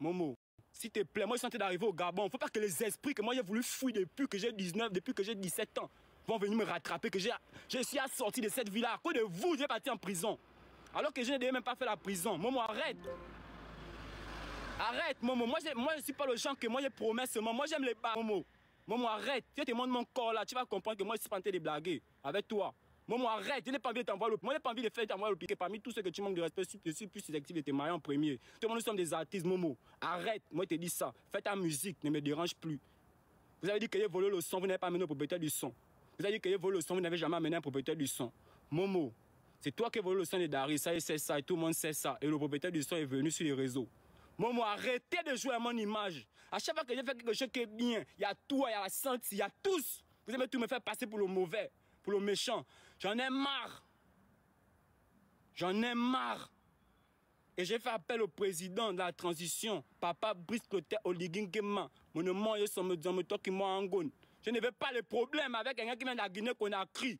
Momo, s'il te plaît, moi je suis en train d'arriver au Gabon. Faut pas que les esprits que moi j'ai voulu fouiller depuis que j'ai 19, depuis que j'ai 17 ans, vont venir me rattraper, que je suis assorti de cette ville-là. À de vous, j'ai parti en prison. Alors que je n'ai même pas fait la prison. Momo, arrête. Arrête, Momo. Moi, moi je suis pas le genre que moi j'ai promis. seulement. Moi, j'aime les bas, Momo. arrête. Tu te montres mon corps là. Tu vas comprendre que moi, je suis pas en train de blaguer avec toi. Momo, arrête, je n'ai pas envie de t'envoyer le... Moi, n'ai pas envie de faire t'envoyer le piqué. Parmi tous ceux que tu manques de respect, je suis plus sélectif de tes mariés en premier. Tout le monde, nous sommes des artistes, Momo. Arrête, moi, je te dis ça. Fais ta musique, ne me dérange plus. Vous avez dit que volé le son, vous n'avez pas amené un propriétaire du son. Vous avez dit que volé le son, vous n'avez jamais amené un propriétaire du son. Momo, c'est toi qui as volé le son de Dari, ça et c'est ça, et tout le monde sait ça. Et le propriétaire du son est venu sur les réseaux. Momo, arrêtez de jouer à mon image. À chaque fois que je fais quelque chose qui est bien, il y a toi, il y a la santé, il y a tous. Vous aimez tout me faire passer pour le mauvais pour le méchant. J'en ai marre. J'en ai marre. Et j'ai fait appel au président de la transition, papa Brice Clotet Oligin Kema. Mon nom est Je ne veux pas le problème avec quelqu'un qui vient de la guinée qu'on a crié.